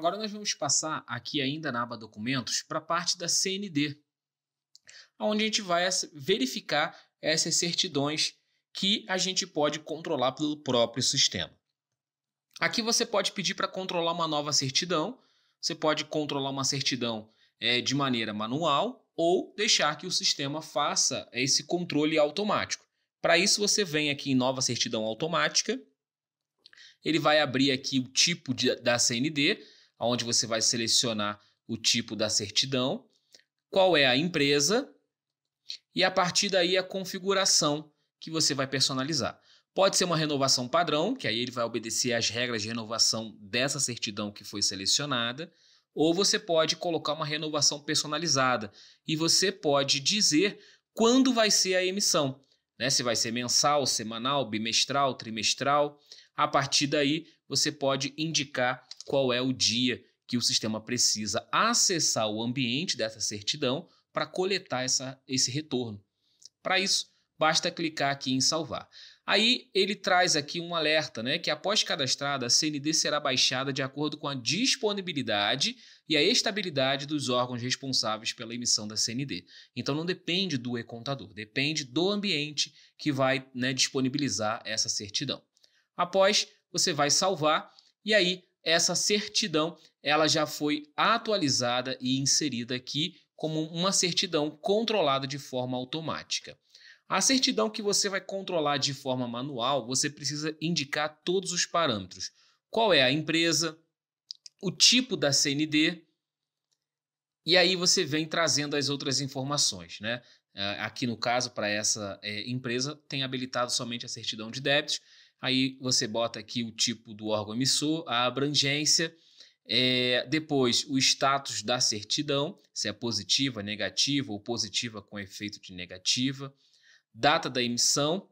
Agora nós vamos passar aqui ainda na aba documentos para a parte da CND, onde a gente vai verificar essas certidões que a gente pode controlar pelo próprio sistema. Aqui você pode pedir para controlar uma nova certidão, você pode controlar uma certidão é, de maneira manual ou deixar que o sistema faça esse controle automático. Para isso, você vem aqui em Nova Certidão Automática, ele vai abrir aqui o tipo de, da CND, onde você vai selecionar o tipo da certidão, qual é a empresa e a partir daí a configuração que você vai personalizar. Pode ser uma renovação padrão, que aí ele vai obedecer às regras de renovação dessa certidão que foi selecionada, ou você pode colocar uma renovação personalizada e você pode dizer quando vai ser a emissão, né? Se vai ser mensal, semanal, bimestral, trimestral. A partir daí, você pode indicar qual é o dia que o sistema precisa acessar o ambiente dessa certidão para coletar essa, esse retorno. Para isso, basta clicar aqui em salvar. Aí ele traz aqui um alerta, né, que após cadastrada, a CND será baixada de acordo com a disponibilidade e a estabilidade dos órgãos responsáveis pela emissão da CND. Então não depende do e-contador, depende do ambiente que vai né, disponibilizar essa certidão. Após, você vai salvar e aí essa certidão ela já foi atualizada e inserida aqui como uma certidão controlada de forma automática. A certidão que você vai controlar de forma manual, você precisa indicar todos os parâmetros. Qual é a empresa, o tipo da CND, e aí você vem trazendo as outras informações, né? É, aqui no caso, para essa é, empresa, tem habilitado somente a certidão de débitos, Aí você bota aqui o tipo do órgão emissor, a abrangência, é, depois o status da certidão, se é positiva, negativa ou positiva com efeito de negativa, data da emissão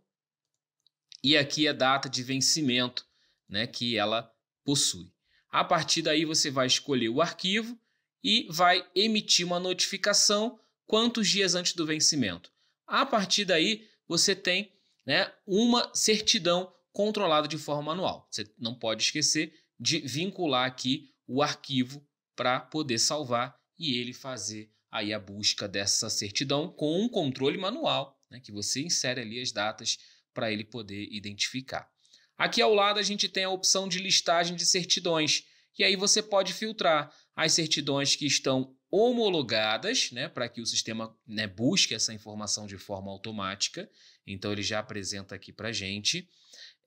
e aqui a é data de vencimento né, que ela possui. A partir daí você vai escolher o arquivo e vai emitir uma notificação quantos dias antes do vencimento. A partir daí você tem né, uma certidão controlado de forma manual. Você não pode esquecer de vincular aqui o arquivo para poder salvar e ele fazer aí a busca dessa certidão com um controle manual, né, que você insere ali as datas para ele poder identificar. Aqui ao lado a gente tem a opção de listagem de certidões. E aí você pode filtrar as certidões que estão homologadas, né, para que o sistema né, busque essa informação de forma automática. Então ele já apresenta aqui para gente.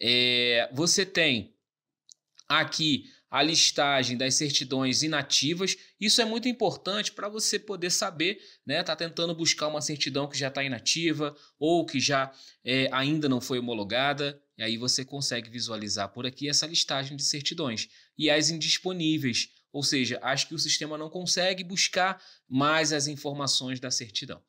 É, você tem aqui a listagem das certidões inativas. Isso é muito importante para você poder saber, né? Tá tentando buscar uma certidão que já está inativa ou que já é, ainda não foi homologada. E aí você consegue visualizar por aqui essa listagem de certidões e as indisponíveis. Ou seja, acho que o sistema não consegue buscar mais as informações da certidão.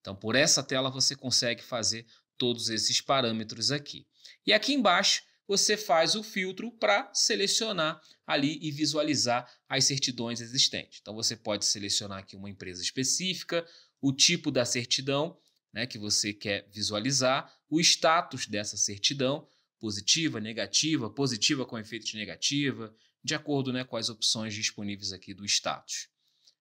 Então, por essa tela você consegue fazer todos esses parâmetros aqui. E aqui embaixo você faz o filtro para selecionar ali e visualizar as certidões existentes. Então você pode selecionar aqui uma empresa específica, o tipo da certidão né, que você quer visualizar, o status dessa certidão, positiva, negativa, positiva com efeito de negativa, de acordo né, com as opções disponíveis aqui do status.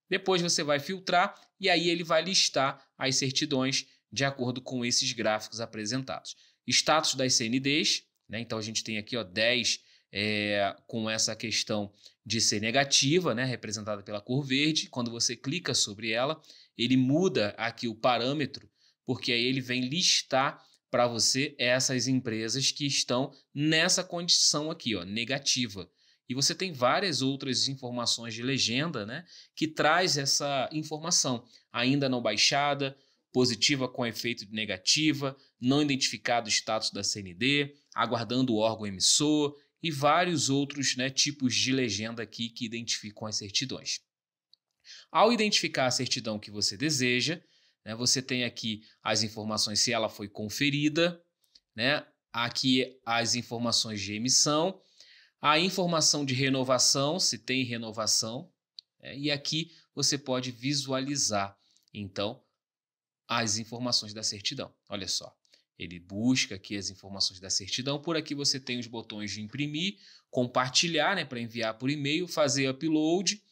Depois você vai filtrar e aí ele vai listar as certidões de acordo com esses gráficos apresentados. Status das CNDs, né? então a gente tem aqui ó, 10 é, com essa questão de ser negativa, né? representada pela cor verde. Quando você clica sobre ela, ele muda aqui o parâmetro, porque aí ele vem listar para você essas empresas que estão nessa condição aqui, ó, negativa. E você tem várias outras informações de legenda, né, que traz essa informação ainda não baixada, positiva com efeito de negativa, não identificado o status da CND, aguardando o órgão emissor e vários outros né, tipos de legenda aqui que identificam as certidões. Ao identificar a certidão que você deseja, né, você tem aqui as informações se ela foi conferida, né, aqui as informações de emissão a informação de renovação, se tem renovação, é, e aqui você pode visualizar, então, as informações da certidão. Olha só, ele busca aqui as informações da certidão. Por aqui você tem os botões de imprimir, compartilhar, né, para enviar por e-mail, fazer upload,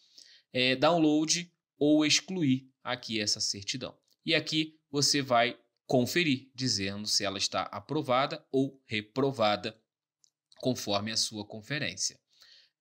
é, download ou excluir aqui essa certidão. E aqui você vai conferir, dizendo se ela está aprovada ou reprovada conforme a sua conferência.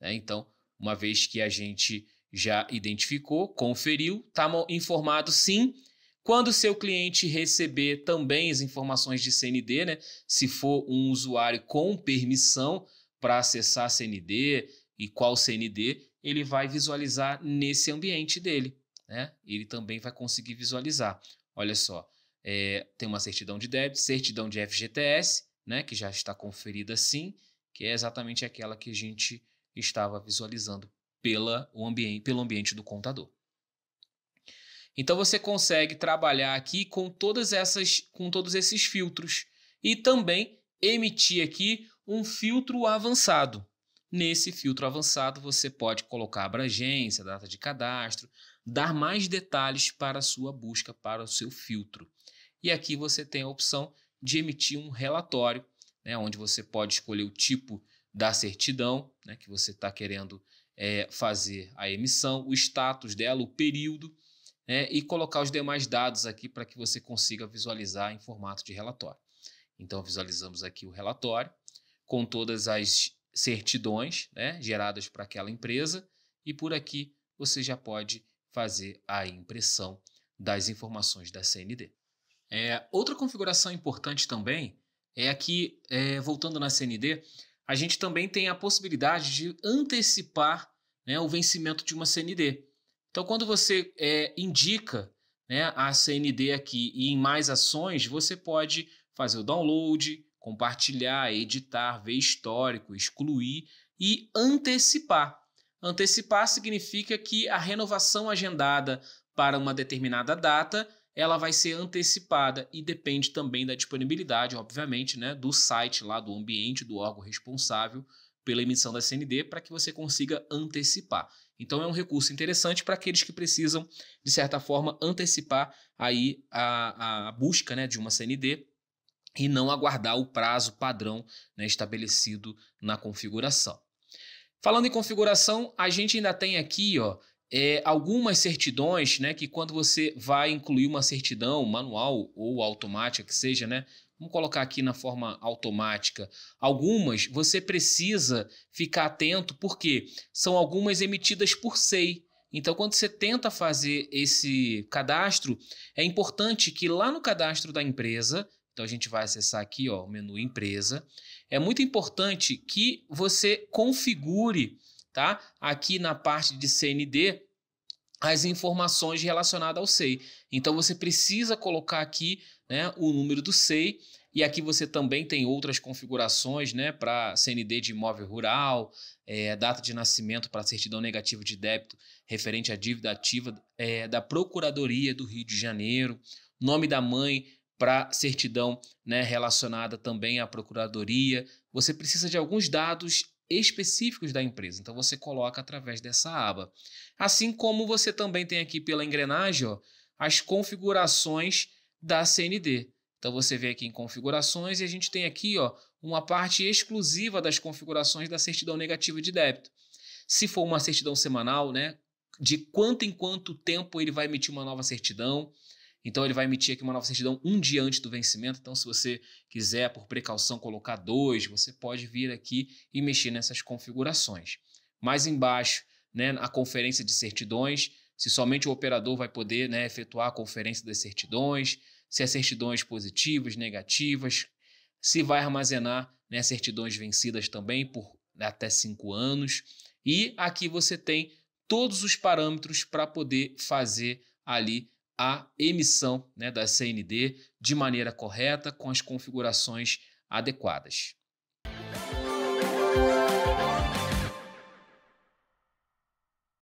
Né? Então, uma vez que a gente já identificou, conferiu, está informado sim. Quando seu cliente receber também as informações de CND, né? se for um usuário com permissão para acessar CND e qual CND, ele vai visualizar nesse ambiente dele. Né? Ele também vai conseguir visualizar. Olha só, é, tem uma certidão de débito, certidão de FGTS, né? que já está conferida sim, que é exatamente aquela que a gente estava visualizando pela, o ambiente, pelo ambiente do contador. Então você consegue trabalhar aqui com todas essas, com todos esses filtros e também emitir aqui um filtro avançado. Nesse filtro avançado você pode colocar abrangência, data de cadastro, dar mais detalhes para a sua busca, para o seu filtro. E aqui você tem a opção de emitir um relatório né, onde você pode escolher o tipo da certidão né, que você está querendo é, fazer a emissão, o status dela, o período, né, e colocar os demais dados aqui para que você consiga visualizar em formato de relatório. Então, visualizamos aqui o relatório com todas as certidões né, geradas para aquela empresa, e por aqui você já pode fazer a impressão das informações da CND. É, outra configuração importante também é aqui, é, voltando na CND, a gente também tem a possibilidade de antecipar né, o vencimento de uma CND. Então, quando você é, indica né, a CND aqui e em mais ações, você pode fazer o download, compartilhar, editar, ver histórico, excluir e antecipar. Antecipar significa que a renovação agendada para uma determinada data ela vai ser antecipada e depende também da disponibilidade, obviamente, né, do site lá, do ambiente, do órgão responsável pela emissão da CND para que você consiga antecipar. Então é um recurso interessante para aqueles que precisam, de certa forma, antecipar aí a, a busca né, de uma CND e não aguardar o prazo padrão né, estabelecido na configuração. Falando em configuração, a gente ainda tem aqui ó, é, algumas certidões, né, que quando você vai incluir uma certidão manual ou automática que seja, né, vamos colocar aqui na forma automática, algumas você precisa ficar atento porque são algumas emitidas por SEI. Então, quando você tenta fazer esse cadastro, é importante que lá no cadastro da empresa, então a gente vai acessar aqui ó, o menu empresa, é muito importante que você configure tá? Aqui na parte de CND, as informações relacionadas ao SEI. Então você precisa colocar aqui né, o número do SEI e aqui você também tem outras configurações né, para CND de imóvel rural, é, data de nascimento para certidão negativa de débito referente à dívida ativa é, da Procuradoria do Rio de Janeiro, nome da mãe para certidão né, relacionada também à Procuradoria. Você precisa de alguns dados específicos da empresa. Então você coloca através dessa aba. Assim como você também tem aqui pela engrenagem ó, as configurações da CND. Então você vê aqui em configurações e a gente tem aqui ó, uma parte exclusiva das configurações da certidão negativa de débito. Se for uma certidão semanal, né, de quanto em quanto tempo ele vai emitir uma nova certidão. Então ele vai emitir aqui uma nova certidão um dia antes do vencimento. Então, se você quiser, por precaução, colocar dois, você pode vir aqui e mexer nessas configurações. Mais embaixo, né, a conferência de certidões, se somente o operador vai poder né, efetuar a conferência das certidões, se as é certidões positivas, negativas, se vai armazenar né, certidões vencidas também por até cinco anos. E aqui você tem todos os parâmetros para poder fazer ali a emissão né, da CND de maneira correta, com as configurações adequadas.